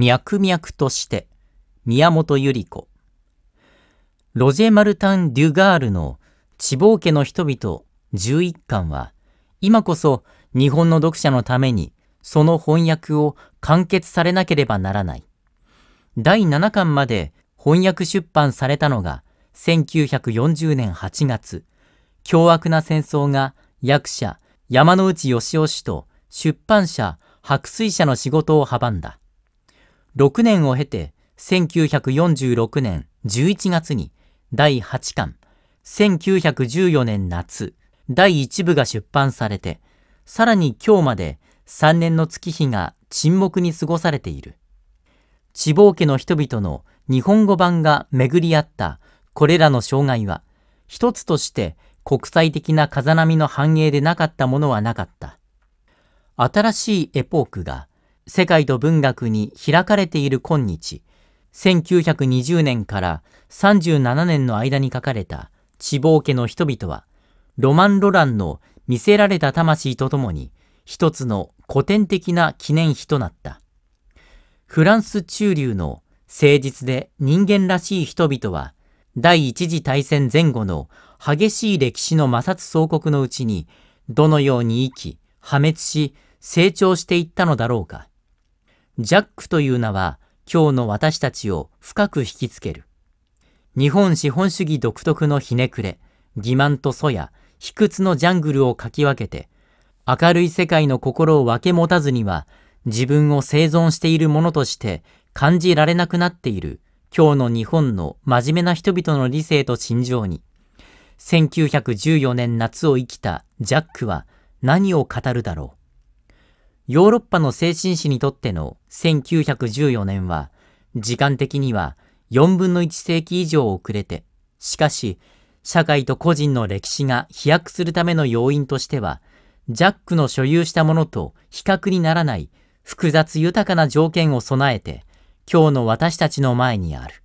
脈々として、宮本百合子。ロジェ・マルタン・デュガールの地方家の人々11巻は、今こそ日本の読者のためにその翻訳を完結されなければならない。第7巻まで翻訳出版されたのが1940年8月、凶悪な戦争が役者山内義雄氏と出版社白水社の仕事を阻んだ。6年を経て1946年11月に第8巻、1914年夏、第1部が出版されて、さらに今日まで3年の月日が沈黙に過ごされている。地方家の人々の日本語版が巡り合ったこれらの障害は、一つとして国際的な風波の繁栄でなかったものはなかった。新しいエポークが世界と文学に開かれている今日、1920年から37年の間に書かれた地望家の人々は、ロマン・ロランの見せられた魂とともに、一つの古典的な記念碑となった。フランス中流の誠実で人間らしい人々は、第一次大戦前後の激しい歴史の摩擦総国のうちに、どのように生き、破滅し、成長していったのだろうか。ジャックという名は今日の私たちを深く引きつける。日本資本主義独特のひねくれ、欺瞞と粗や卑屈のジャングルをかき分けて、明るい世界の心を分け持たずには、自分を生存しているものとして感じられなくなっている今日の日本の真面目な人々の理性と心情に、1914年夏を生きたジャックは何を語るだろう。ヨーロッパの精神史にとっての1914年は、時間的には4分の1世紀以上遅れて、しかし、社会と個人の歴史が飛躍するための要因としては、ジャックの所有したものと比較にならない複雑豊かな条件を備えて、今日の私たちの前にある。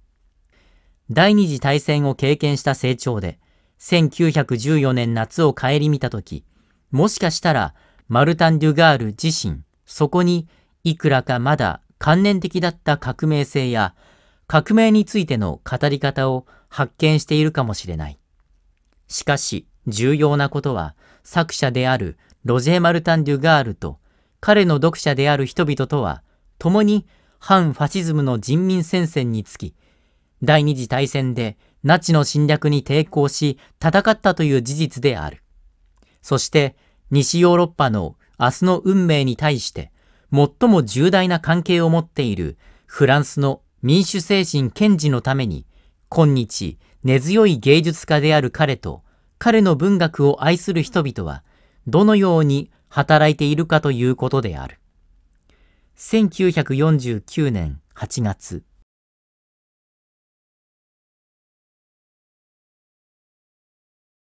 第二次大戦を経験した成長で、1914年夏を顧みたとき、もしかしたらマルタン・デュガール自身、そこにいくらかまだ観念的だった革命性や革命についての語り方を発見しているかもしれない。しかし重要なことは作者であるロジェ・マルタン・デュガールと彼の読者である人々とは共に反ファシズムの人民戦線につき第二次大戦でナチの侵略に抵抗し戦ったという事実である。そして西ヨーロッパの明日の運命に対して最も重大な関係を持っているフランスの民主精神堅持のために今日根強い芸術家である彼と彼の文学を愛する人々はどのように働いているかということである。1949年8月。